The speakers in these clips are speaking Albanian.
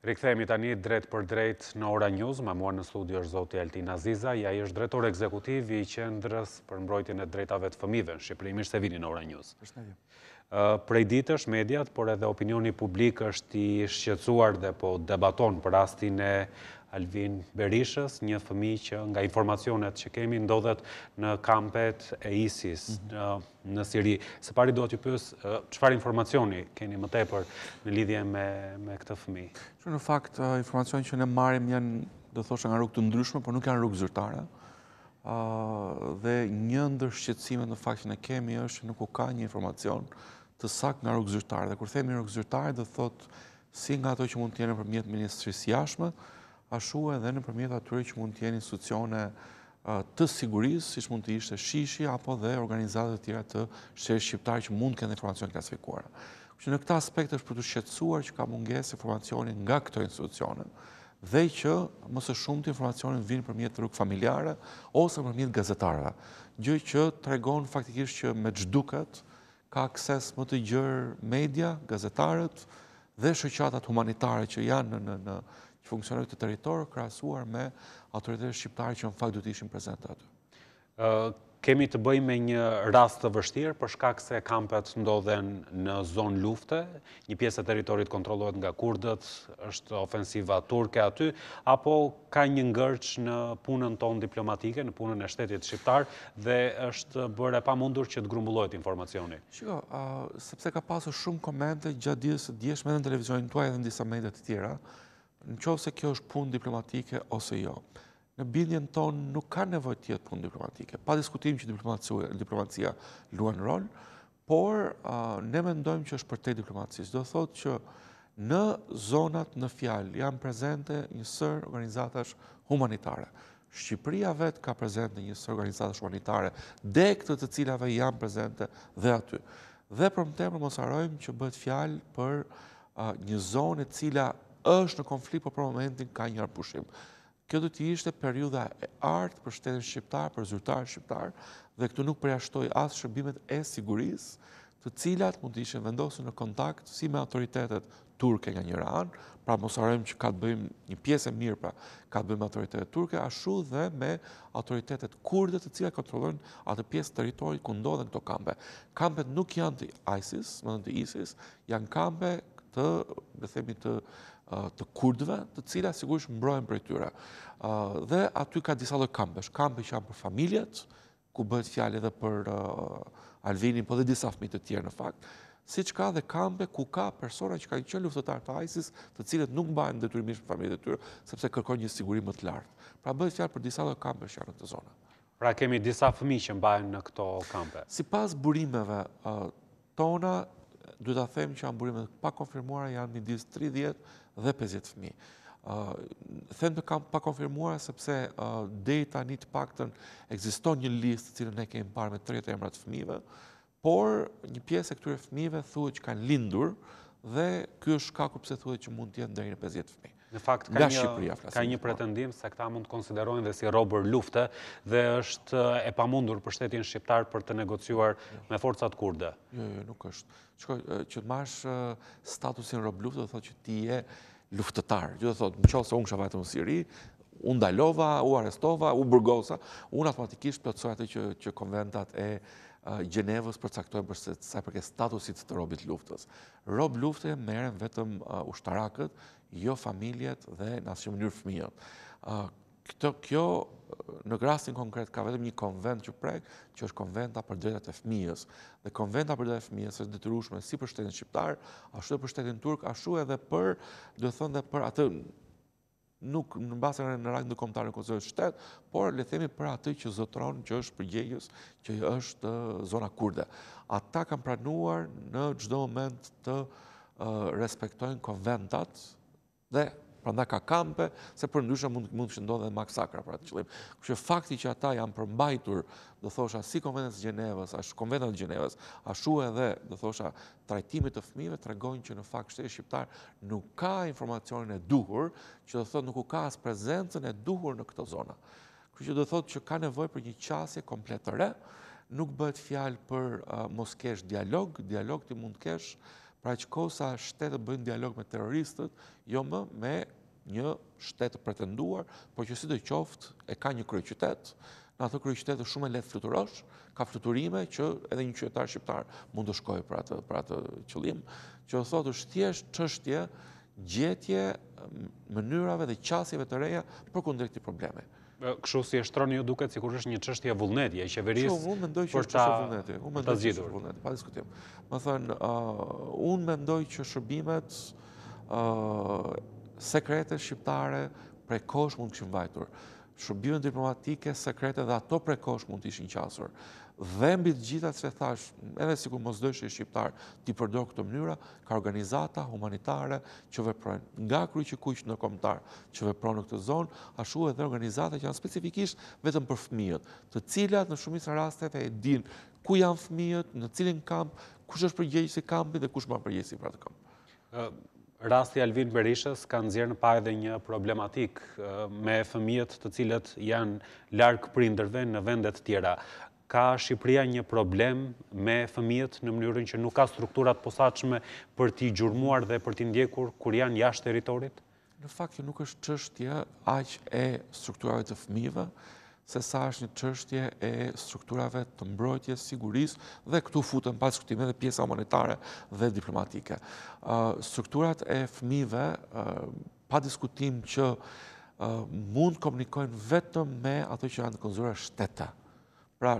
Rikëthejmë i tani drejt për drejt në Ora News, ma mua në studio është Zoti Altin Aziza, ja i është dretor ekzekutiv i qendrës për mbrojtjën e drejtave të fëmive në Shqipëri, mishë se vini në Ora News. Prej ditë është mediat, por edhe opinioni publik është i shqetsuar dhe po debaton për rastin e Alvin Berishës, një fëmi që nga informacionet që kemi ndodhet në kampet e ISIS mhm. në Siri. Se pari do t'ju pësë, qëfar informacioni keni më tepër në lidhje me këtë fëmi? në fakt, informacioni që ne marim janë, do thoshe nga rrugë të ndryshme, por nuk janë rrugë zyrtare. Dhe një ndër shqetsime në fakt që ne kemi është nuk u ka një informacion të sak nga rrugë zyrtare. Dhe kur themi rrugë zyrtare, dhe thotë si nga ato që mund të jene për mjetë ministrisë jashme, pashu e dhe në përmjet atyre që mund të jenë institucione të siguris, si që mund të ishte shishi, apo dhe organizatet të tjera të shqeri shqiptar që mund të kënë informacion klasifikuara. Që në këta aspekt është për të shqetsuar që ka munges informacionin nga këto institucionet, dhe që mësë shumë të informacionin vinë për mjetë të rukë familjare, ose për mjetë gazetarëve. Gjë që të regonë faktikisht që me gjduket, ka akses më të gjërë media, gazetarët, dhe shëqatat humanitare që janë funksionet të teritorë krasuar me autoritetet shqiptarë që në fakt du të ishim prezentë atë. Kemi të bëjmë me një rast të vështirë për shkak se kampet ndodhen në zonë lufte, një pjesë e teritorit kontrolohet nga kurdët, është ofensiva turke aty, apo ka një ngërç në punën tonë diplomatike, në punën e shtetit shqiptar, dhe është bërë e pa mundur që të grumbullojt informacioni? Shiko, sepse ka pasë shumë komente gjatë djeshme dhe në televizionin tuaj edhe në disa medet të tjera, në qovë se kjo është punë diplomatike ose jo. Në bindjen tonë nuk ka nevoj tjetë punë diplomatike. Pa diskutim që diplomacia luan rol, por ne mendojmë që është për te diplomacis. Do thotë që në zonat në fjalë janë prezente njësër organizatash humanitare. Shqipëria vetë ka prezente njësër organizatash humanitare, dhe këtë të cilave janë prezente dhe aty. Dhe për më temë, mos arrojmë që bëtë fjalë për një zonë e cila është në konflikt, për për momentin ka një arpushim. Kjo dhe ti ishte periuda e artë për shtetën shqiptar, për zyrtar shqiptar, dhe këtu nuk përjashtoj asë shërbimet e siguris, të cilat mund të ishe vendosin në kontakt si me autoritetet turke nga njëra anë, pra mos arrem që ka të bëjmë një piesë e mirë, pra ka të bëjmë autoritetet turke, ashu dhe me autoritetet kurde të cilat kontrolën atë piesë teritorit ku ndodhen këto kampe. Kampet nuk janë të ISIS, më dhe të ISIS, janë kampe të, dhe themi të, të kurdëve, të cila sigurisht mbrojnë për e tyre. Dhe aty ka disa dhe kampesh, që janë për familjet, ku bëhet fjallë edhe për Alvinin, po dhe disa fmitë të tjerë në fakt, si që ka dhe kampe ku ka persona që ka një qënë luftetar të ISIS, të cilët nuk bajnë dhe të rrimisht për familjet të tyre, sepse kërkojnë një sigurim më të lartë. Pra bëhet fjallë për disa dhe kampesh janë në të zonë. Pra kemi disa fmi që mbajnë në këto kampe? Si pas burimeve tona, duhet a them që janë burimeve pa konfirmuar, janë një disë dhe 50 fëmi. Thënë të kam pa konfirmuar, sepse data një të pakëtën egziston një listë cilën ne kemë parë me 30 emrat fëmive, por një pjesë e këture fëmive thuë që kanë lindur dhe kjo është ka ku pëse që mund të jenë dhe një 50 fëmi. Në fakt, ka një pretendim se këta mund të konsiderojnë dhe si robër lufte dhe është e pamundur për shtetin shqiptar për të negociuar me forcat kurde. Jo, jo, nuk është. Që të marrësh statusin robër lufte, dhe thotë që ti je luftetar. Gjithë dhe thot, në se unë shabajtë në Siri, unë dalova, u arestova, u bërgosa, unë atëmatikisht për të sojate që konventat e Gjenevës përcaktojnë përse sa përke statusit të robit luftës. Rob lufte meren vetëm ushtarakët, jo familjet dhe në asë mënyrë fëmijët. Kjo në grasin konkret ka vetëm një konvent që prek, që është konventa për drejtët e fëmijës. Dhe konventa për drejtët e fëmijës është detyrushme si për shtetin shqiptar, ashtu e për shtetin turk, ashtu edhe për, dhe thënë dhe për atë nuk në basën në rang në komtarë në konsulat shtetë, por le themi për atë që zotron që është përgjegjës që është zona kurde. Ata kam pranuar në gjdo moment të respektojnë konventat dhe pranda ka kampe, se për ndusha mund të shëndonë dhe Max Akra, pra të qëllim. Kështë fakti që ata janë përmbajtur, do thosha, si konvenet të Gjenevës, a shë konvenet të Gjenevës, a edhe, dhe, do thosha, trajtimit të fmive, të regojnë që në fakt shtetë shqiptarë nuk ka informacionin e duhur, që do thotë nuk u ka asë prezencen e duhur në këto zona. Kështë do thotë që ka nevoj për një qasje kompletëre, nuk bëhet fjalë për uh, mos kesh dialog, dialog të mund kesh, Pra që kosa shtetë bëjnë dialog me terroristët, jo më me një shtetë pretenduar, por që si dhe qoftë e ka një kryë qytetë, në atë kryë qytetë shumë e letë fluturosh, ka fluturime që edhe një qytetar shqiptar mund të shkojë për atë qëllim, që o thotë është tjeshtë qështje gjetje mënyrave dhe qasjeve të reja për kundrekti probleme. Kështu si e shtroni ju duket, si kur është një qështje vullnetje, i qeverisë për të zhidur. është qështje vullnetje, unë mendoj që është vullnetje, pa diskutim. Më thënë, uh, unë mendoj që shërbimet uh, sekrete shqiptare prej kosh mund këshim bajtur. Shërbimet diplomatike sekrete dhe ato prej kosh mund të ishin qasur dhembit gjitha që thash, edhe si ku mos dëshë i shqiptar, ti përdo këtë mënyra, ka organizata humanitare që veprojnë nga kry që kujqë në komtar, që veprojnë në këtë zonë, ashu edhe organizata që janë specifikisht vetëm për fëmijët, të cilat në shumis në rastet e din ku janë fëmijët, në cilin kamp, kush është përgjegjës i kampi dhe kush ma përgjegjës i pra të kamp. Rasti Alvin Berishës kanë zirë në pa edhe një problematik me fëmijët të cilët janë larkë prinderve në vendet tjera ka Shqipëria një problem me fëmijët në mënyrën që nuk ka strukturat posaqme për t'i gjurmuar dhe për t'i ndjekur kur janë jashtë teritorit? Në fakt, nuk është qështje aq e strukturave të fëmijëve, se sa është një qështje e strukturave të mbrojtje, siguris, dhe këtu futën pas këtime dhe pjesa monetare dhe diplomatike. Strukturat e fëmijëve, pa diskutim që mund komunikojnë vetëm me ato që janë të konzura shtetët. Pra,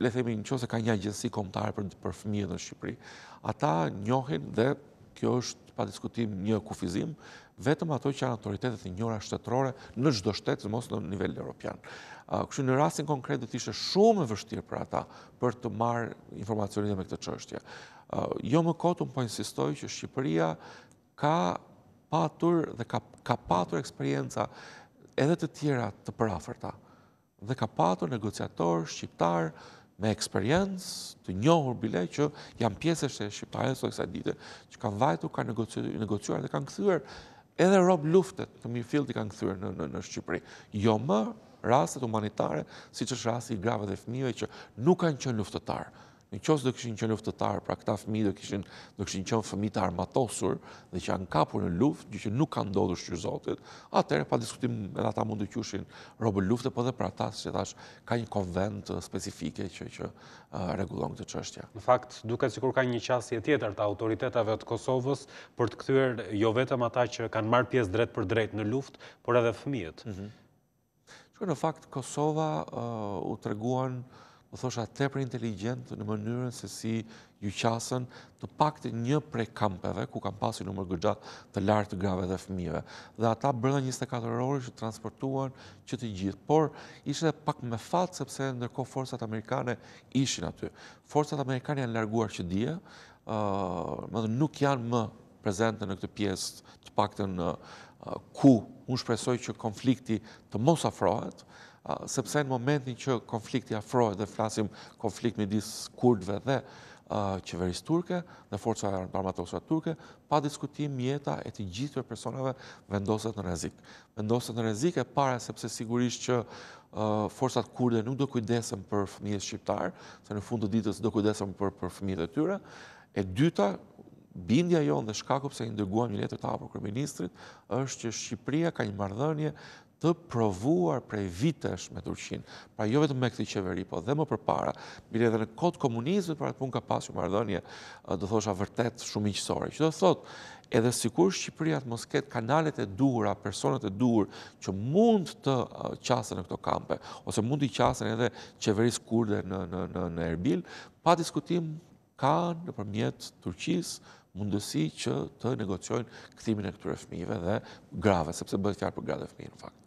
le themi në qëse ka një agjensi komtare për përfëmijë në Shqipëri. Ata njohin dhe kjo është pa diskutim një kufizim, vetëm ato që janë autoritetet e njëra shtetërore në gjdo shtetë, në mos në nivel e Europian. Kështë në rasin konkret dhe të shumë e vështirë për ata për të marë informacionit dhe me këtë qështje. Jo më kotë po insistoj që Shqipëria ka patur dhe ka patur eksperienca edhe të tjera të përafërta dhe ka patur negociator shqiptar me eksperiencë të njohur bile që janë pjesës e shqiptarës të kësa dite, që kanë vajtu, kanë negociuar dhe kanë këthyër edhe robë luftet të mirë fillë të kanë këthyër në Shqipëri. Jo më rastet humanitare, si që është rastet i grave dhe fmive që nuk kanë qënë luftetarë në qosë dhe këshin qënë luftëtar, pra këta fëmi dhe këshin qënë fëmi të armatosur dhe që janë kapur në luft, gjë që nuk kanë dodu shqyë zotit, atërë, pa diskutim edhe ata mund të qushin robë luftë, po dhe pra ta, si tash, ka një konvent uh, specifike që që uh, regulon këtë qështja. Në fakt, duke si kur ka një qasje tjetër të autoritetave të Kosovës për të këthyër jo vetëm ata që kanë marë pjesë dretë për dretë në luft, por edhe fëmijët. Mhm. Në fakt, Kosova uh, u më thosha te për inteligent në mënyrën se si ju qasën të pak të një prej kampeve, ku kam pasi nëmër mërgëgja të lartë grave dhe fëmive. Dhe ata bërën 24 orë që transportuan që të gjithë. Por, ishte dhe pak me fatë, sepse nërko forësat amerikane ishin aty. Forësat amerikane janë larguar që dje, më dhe nuk janë më prezente në këtë pjesë të pak të në ku unë shpresoj që konflikti të mos afrohet, sepse në momentin që konflikti afrojë dhe flasim konflikt me disë kurdve dhe qeverisë turke dhe forca armatosat turke, pa diskutim mjeta e të gjithve personave vendoset në rezik. Vendoset në rezik e pare sepse sigurisht që forcat kurde nuk do kujdesëm për fëmijet shqiptarë, se në fund të ditës do kujdesëm për fëmijet e tyre. E dyta, bindja jonë dhe shkakup se indërguam një letër të apër kërë ministrit, është që Shqipria ka një mardhënje të provuar prej vitesh me Turqin, pra jo vetë me këti qeveri, po dhe më përpara, bile edhe në kod komunizmet, pra të pun ka pasi mardhënje, do thosha vërtet shumë iqësori, që do thot, edhe sikur Shqipëria të mosket kanalet e dura, personet e dur, që mund të qasën në këto kampe, ose mund të qasën edhe qeveris kurde në Erbil, pa diskutim kanë në përmjetë Turqis, mundësi që të negociojnë këthimin e këture fmive dhe grave, sepse bëhet fjarë për grave fmive në fakt.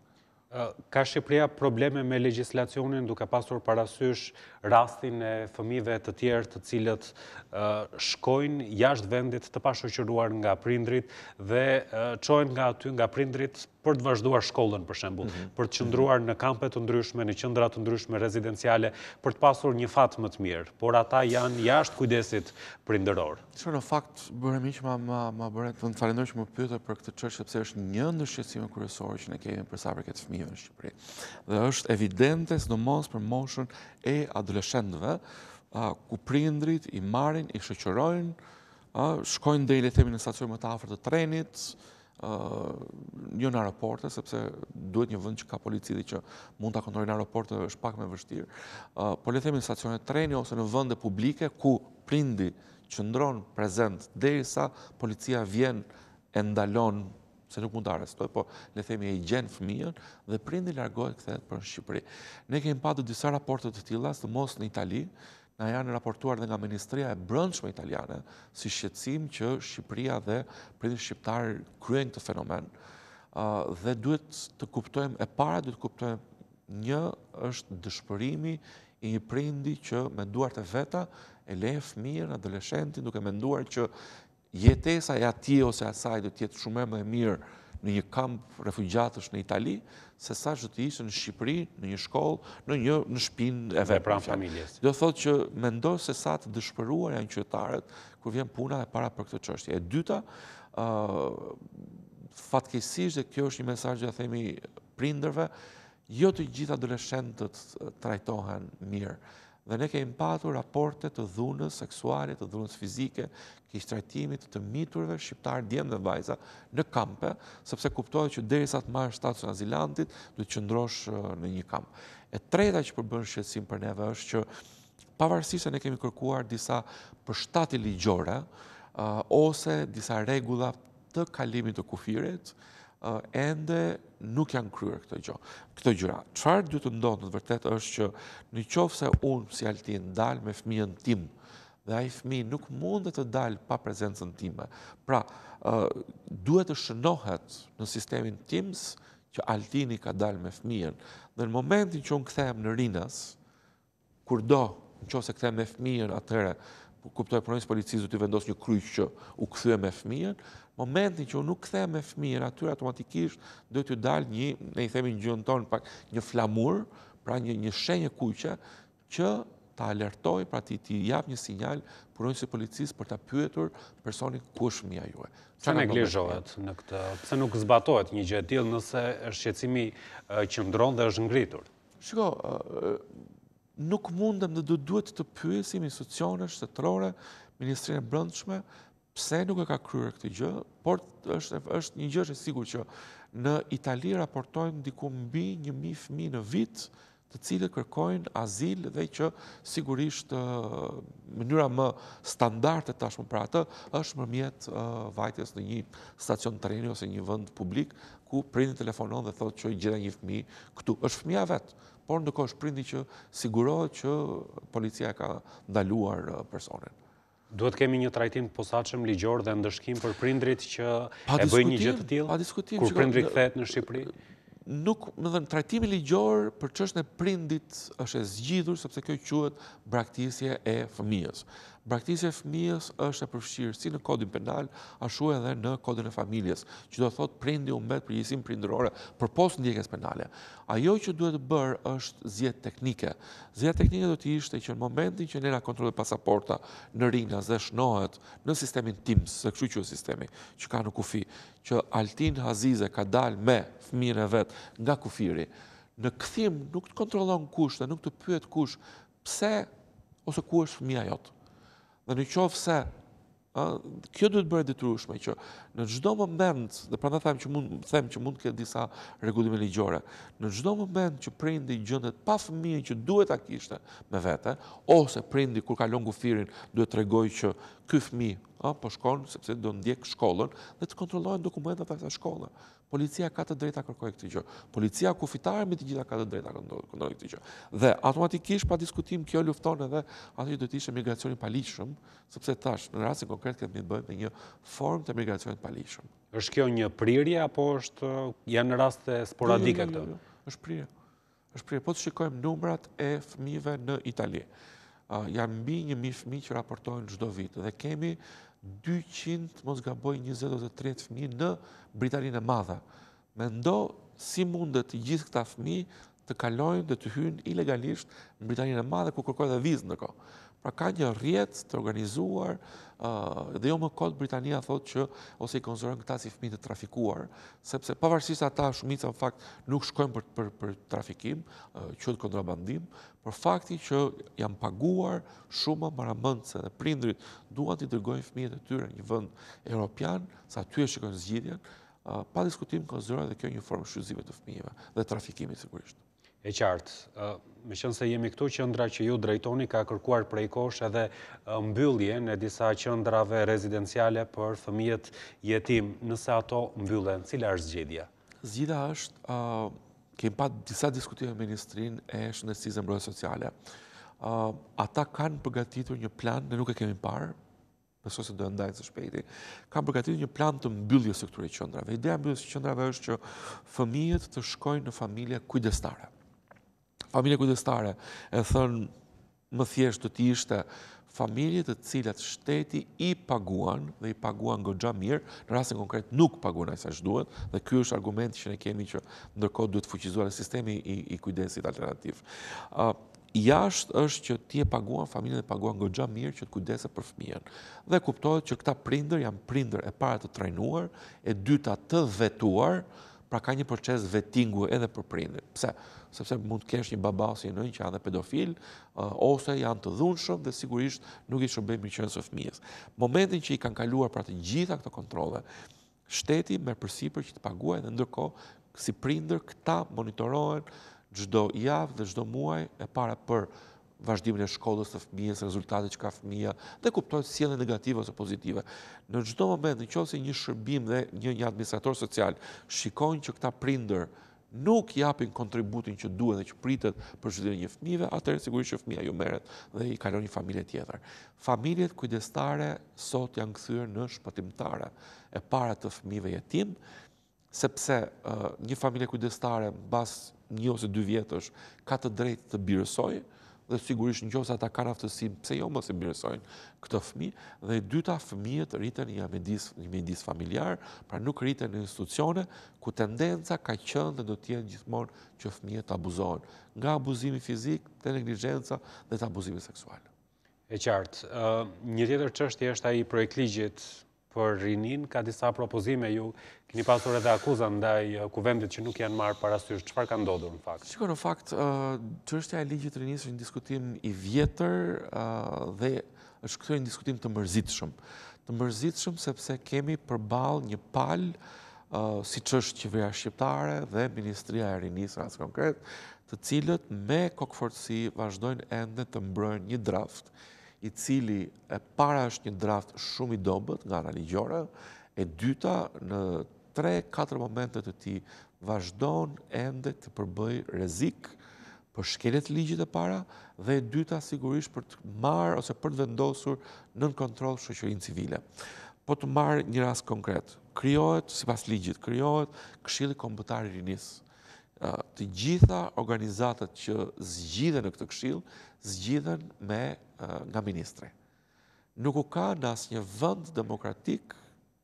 Ka Shqipëria probleme me legislacionin duke pasur parasysh rastin e fëmive të tjerë të cilët shkojnë jashtë vendit të pashoqëruar nga prindrit dhe qojnë nga aty nga prindrit për të vazhduar shkollën për shembull, mhm. për të mhm. qëndruar në kampe të ndryshme, në qendra të ndryshme rezidenciale, për të pasur një fat më të mirë, por ata janë jashtë kujdesit prindëror. Çfarë në fakt bëre më që ma ma, ma bëre të falenderoj që më pyetë për këtë çështje sepse është një ndër shqetësimet që ne kemi për sa përket fëmijëve në Shqipëri. Dhe është evidente se domos për moshën e adoleshentëve, ku prindrit i marrin, i shoqërojnë, shkojnë deri le të në stacion më të afërt të trenit, një jo në aeroporte, sepse duhet një vënd që ka polici dhe që mund të kontrojnë aeroporte është pak me vështirë. Po le themi në stacionet treni ose në vënde publike, ku prindi që ndronë prezent dhe i sa policia vjen e ndalonë se nuk mund të arrestoj, po le themi e i gjenë fëmijën dhe prindi largohet këthet për në Shqipëri. Ne kemi patë disa raportet të tila, së mos në Itali, Në janë raportuar dhe nga Ministria e Brëndshme Italiane, si shqecim që Shqipria dhe pritë Shqiptarë kryen këtë fenomen. Dhe duhet të kuptojmë, e para duhet të kuptojmë një është dëshpërimi i një prindi që me duartë e veta, e lefë mirë në adoleshentin, duke me duartë që jetesa e ati ose asaj dhe tjetë shumë e më e mirë në një kamp refugjatës në Itali, se sa që të ishë në Shqipëri, në një shkollë, në një në shpin e vepran familjes. Do thotë që mendo se sa të dëshpëruar janë qëtarët, kur vjen puna e para për këtë qështje. E dyta, fatkesisht dhe kjo është një mesaj që a themi prinderve, jo të gjitha të trajtohen mirë. Dhe ne kejmë patur raporte të dhunës seksualit, të dhunës fizike, kishtratimit, të miturve, shqiptarë, djemë dhe vajza në kampe, sëpse kuptojë që të marë status në azilantit, duhet që qëndrosh në një kamp. E treta që përbën shqetsim për neve është që pavarësisë e ne kemi kërkuar disa përshtati ligjore, ose disa regula të kalimit të kufirit, ende nuk janë kryer këto gjë. Këto gjëra. Çfarë duhet të ndodhë në të vërtetë është që në qofë se unë si altin dal me fëmijën tim dhe ai fëmi nuk mund të dalë pa prezencën time. Pra, duhet të shënohet në sistemin Teams që altini ka dalë me fëmijën. Dhe në momentin që unë kthehem në rinës, kur do, në qofë se kthehem me fëmijën, atëherë kuptoj pronës policisë do të vendos një kryq që u këthejmë me fëmijën, momentin që unë nuk këthe me fmirë, atyre automatikisht do të dalë një, ne i themi në gjion tonë, pak, një flamur, pra një, një shenje kuqe, që ta alertoj, pra ti ti jap një sinjal punojnë si policisë për ta pyetur personin ku është fëmija juaj. Pse neglizhohet në këtë? Pse nuk zbatohet një gjë e tillë nëse është shqetësimi që ndronë dhe është ngritur? Shiko, nuk mundem dhe do duhet të pyesim institucione shtetërore, ministrinë e brendshme, pse nuk e ka kryrë këtë gjë, por është, është një gjë që sigur që në Itali raportojnë diku mbi një mi fmi në vit të cilët kërkojnë azil dhe që sigurisht mënyra më standarte tashmë pra të është më mjetë vajtjes në një stacion të reni ose një vënd publik ku prindin telefonon dhe thotë që i gjitha një fmi këtu. është a vetë, por ndëko është prindin që sigurohet që policia ka ndaluar personin. Duhet kemi një trajtim posaqëm ligjor dhe ndëshkim për prindrit që e bëjnë një gjithë të tjilë? Pa diskutim. Kur prindrit këthet në Shqipëri? Nuk, në dhe në trajtimi ligjor për qështë në prindit është e zgjidur, sepse kjo quët braktisje e fëmijës. Braktisje e fëmijës është e përfshirë si në kodin penal, ashtu edhe e dhe në kodin e familjes, që do thotë prindi u mbet përgjësim prindërore për posë ndjekes penale. Ajo që duhet të bërë është zjetë teknike. Zjetë teknike do të ishte që në momentin që njëra kontrole pasaporta në rinjës dhe shnohet në sistemin tims, se këshu që e sistemi, që ka në kufi, që altin hazize ka dalë me fëmijën e vetë nga kufiri, në këthim nuk të kontrolon kush dhe nuk të pyet kush, pse ose ku është fëmija jotë? Në në qovë se, kjo duhet bërë detyrueshme që në çdo moment, dhe prandaj them që mund them që mund të ketë disa rregullime ligjore. Në çdo moment që prindi gjëndet pa fëmijën që duhet ta kishte me vete, ose prindi kur ka longu firin duhet regoj që ky fëmijë po shkon sepse do ndjek shkollën dhe të kontrollojnë dokumentat e shkollën policia ka të drejta kërkoj këtë gjë. Policia kufitare me të gjitha ka të drejta kërkoj këtë gjë. Dhe automatikisht pa diskutim kjo lufton edhe atë që do të ishe migracionin palishëm, sepse tash në rrasin konkret këtë të bëjmë me një form të migracionit palishëm. është kjo një prirje apo është janë në të sporadike jo, jo, jo, këtë? është prirje. është prirje. Po të shikojmë numrat e fëmive në Italië. Ah, janë mbi një mi fëmi që raportojnë gjdo vitë dhe kemi 200 mos nga boj 23 fmi në Britarinë e madha. Me ndo si mundet gjithë këta fmi të kalojnë dhe të hynë ilegalisht në Britarinë e madha, ku kërkoj dhe vizë në ko. Pra ka një rjetë të organizuar, dhe jo më kodë Britania thotë që ose i konzorën këta si fëmite trafikuar, sepse pavarësisa ta shumica në fakt nuk shkojnë për trafikim, që të kontrabandim, për fakti që jam paguar shumë më ramëndë dhe prindrit duan të i dërgojnë fëmijet e tyre një vënd europian, sa ty e shikojnë zgjidhjen, pa diskutim konzorën dhe kjo një formë shuzime të fëmijeve dhe trafikimit sigurisht. E qartë, me qënë se jemi këtu qëndra që ju drejtoni ka kërkuar prej kosh edhe mbyllje në disa qëndrave rezidenciale për fëmijet jetim nëse ato mbyllen, cila është zgjidhja? Zgjidhja është, kemë pa disa diskutime me Ministrin e Shënësizë e Mbrojës Sociale. Ata kanë përgatitur një plan, në nuk e kemi parë, nëso se do e ndajtë së shpejti, ka përgatit një plan të mbyllje së këture qëndrave. Ideja mbyllje së qëndrave është që fëmijet të shkojnë në familje kujdestare familje kujdestare, e thënë më thjesht të ti ishte familje të cilat shteti i paguan dhe i paguan në gëgja mirë, në rrasën konkret nuk paguan a i sa shduhet, dhe kjo është argument që ne kemi që ndërkot duhet fuqizuar e sistemi i kujdesit alternativ. Jashtë është që ti e paguan, familje e paguan në gëgja mirë që të kujdeset për fëmijen. Dhe kuptohet që këta prinder janë prinder e para të trajnuar, e dyta të vetuar, pra ka një proces vetingu edhe për prindit. Pse? Sepse mund të kesh një baba si në një që janë dhe pedofil, ose janë të dhunë shumë dhe sigurisht nuk i shumë bëjmë një qënë së fëmijës. Momentin që i kanë kaluar pra të gjitha këto kontrole, shteti me përsi për që të paguaj dhe ndërko, si prindër, këta monitorohen gjdo javë dhe gjdo muaj e para për vazhdimin e shkollës të fëmijës, rezultatet që ka fëmija, dhe kuptojnë si edhe negativë ose pozitive. Në gjithdo moment, në qosi një shërbim dhe një një administrator social, shikojnë që këta prinder nuk japin kontributin që duhet dhe që pritet për zhvillimin e një fëmijëve, atëherë sigurisht që fëmia ju merret dhe i kalon një familje tjetër. Familjet kujdestare sot janë kthyer në shpëtimtare e para të fëmijëve jetim, sepse një familje kujdestare bas një ose dy vjetësh ka të drejtë të birësojë, dhe sigurisht në gjosa ta kanë aftësim, pse jo mos e mirësojnë këtë fëmi, dhe dyta fëmijët rritën një mendis familjar, pra nuk rritën në institucione, ku tendenca ka qënë dhe do tjenë gjithmonë që fëmijët abuzohen, nga abuzimi fizik, të neglijenca dhe të abuzimi seksual. E qartë, një tjetër qështje është a projekt ligjit për rinin, ka disa propozime ju, këni pasur edhe akuzan ndaj eh, kuvendit që nuk janë marë parasysh, qëpar ka ndodur në fakt? Qikon, në fakt, qërështja eh, e ligjit rinis është një diskutim i vjetër eh, dhe është këtër një diskutim të mërzitëshëm. Të mërzitëshëm sepse kemi përbal një pal, si që është qeveria shqiptare dhe Ministria e Rinis, rrasë konkret, të cilët me kokëfortësi vazhdojnë endë të mbrojnë një draftë i cili e para është një draft shumë i dobet nga në e dyta në 3-4 momentet të ti vazhdojnë ende të përbëj rezik për shkelet ligjit e para dhe e dyta sigurisht për të marë ose për të vendosur në kontrol shëqërin civile. Po të marë një ras konkret, kryojët, si pas ligjit, kryojët këshili kombëtar i rinisë të gjitha organizatët që zgjidhen në këtë këshil, zgjidhen me nga ministre. Nuk u ka në asë një vënd demokratik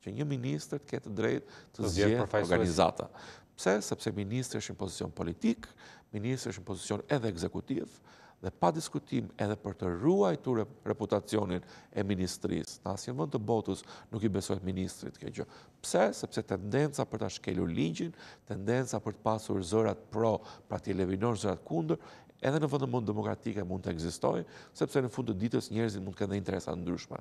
që një ministrë të ketë drejt të zgjithë organizata. Pse? Sepse ministrë është në pozicion politik, ministrë është në pozicion edhe ekzekutivë, dhe pa diskutim edhe për të ruaj të reputacionin e ministris. Në asjen vënd të botus nuk i besojt ministrit këtë gjë. Pse? Sepse tendenca për të shkelu ligjin, tendenca për të pasur zërat pro, pra të levinor zërat kunder, edhe në vëndë mund demokratike mund të egzistoj, sepse në fund të ditës njerëzit mund këndhe interesat ndryshme.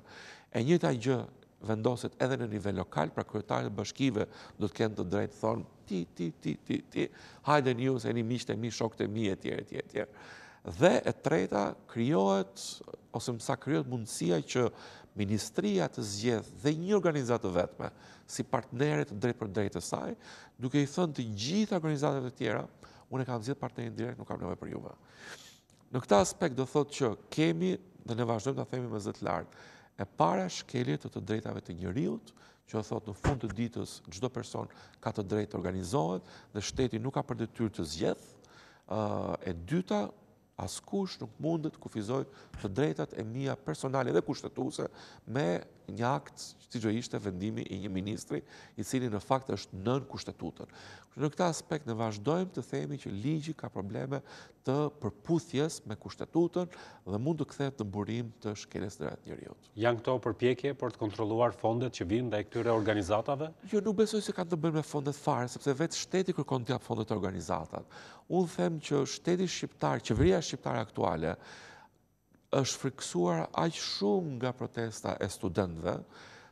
E një taj gjë vendoset edhe në nivel lokal, pra e bashkive do të kënë të drejtë thonë ti, ti, ti, ti, ti, hajde një, se një miqë të mi, shok të mi, e tjerë, tjerë, tjerë dhe e treta kryohet, ose mësa kryohet mundësia që Ministria të zgjedhë dhe një organizatë të vetme, si partnerit drejt për drejt të saj, duke i thënë të gjithë organizatët e tjera, unë e kam zgjedhë partnerin direkt, nuk kam nëve për juve. Në këta aspekt do thotë që kemi, dhe ne vazhdojmë të themi me zëtë lartë, e para shkelje të të drejtave të njëriut, që do thotë në fund të ditës, gjdo person ka të drejt të organizohet, dhe shteti nuk ka për detyr të zgjedhë, e dyta askush kush nuk mundet kufizojt të drejtat e mija personale dhe kushtetuse me një akt që që ishte vendimi i një ministri i cili në fakt është nën kushtetutën. Në këta aspekt në vazhdojmë të themi që ligji ka probleme të përputhjes me kushtetutën dhe mund të kthehet në burim të shkeles në ratë njëriot. Janë këto përpjekje për të kontroluar fondet që vinë dhe e këtyre organizatave? Jo, nuk besoj se ka të bërë me fondet fare, sepse vetë shteti kërkon të fondet organizatat. Unë them që shteti shqiptar, qeveria shqiptar aktuale, është friksuar aqë shumë nga protesta e studentve,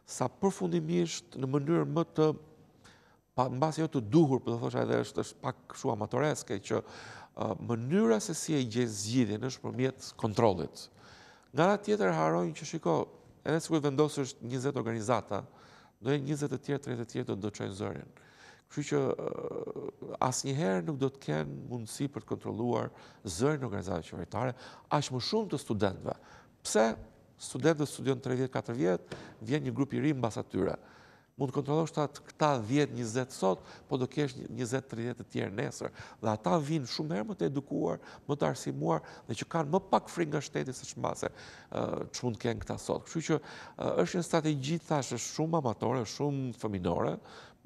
sa përfundimisht në mënyrë më të, në basi jo të duhur, për po të thosha edhe është pak shumë amatoreske, që mënyra se si e gjezgjidhin është përmjet kontrolit. Nga da tjetër harojnë që shiko, edhe së kujtë vendosë është 20 organizata, dojnë 20 të tjerë, 30 të tjerë të ndëqojnë zërinë. Kështu që asnjëherë nuk do të kenë mundësi për të kontrolluar zërin e organizatës qeveritare, aq më shumë të studentëve. Pse studentët studion 34 vjet, vjen një grup i ri mbas atyre. Mund të kontrollosh ta këta 10, 20 sot, po do kesh 20, 30 të tjerë nesër. Dhe ata vinë shumë herë më të edukuar, më të arsimuar dhe që kanë më pak frikë nga shteti se çmase ç mund të kenë këta sot. Kështu që është një strategji thashë shumë amatore, shumë fëminore,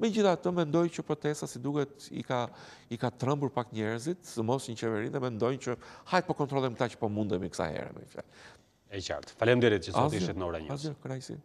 Me gjitha të mendoj që protesta si duket i ka trëmbur pak njerëzit, së mos një qeverin dhe mendojnë që hajtë po kontrolem këta që po mundemi kësa herë. E qartë. Falem dirit që sot ishtë në orën njësë.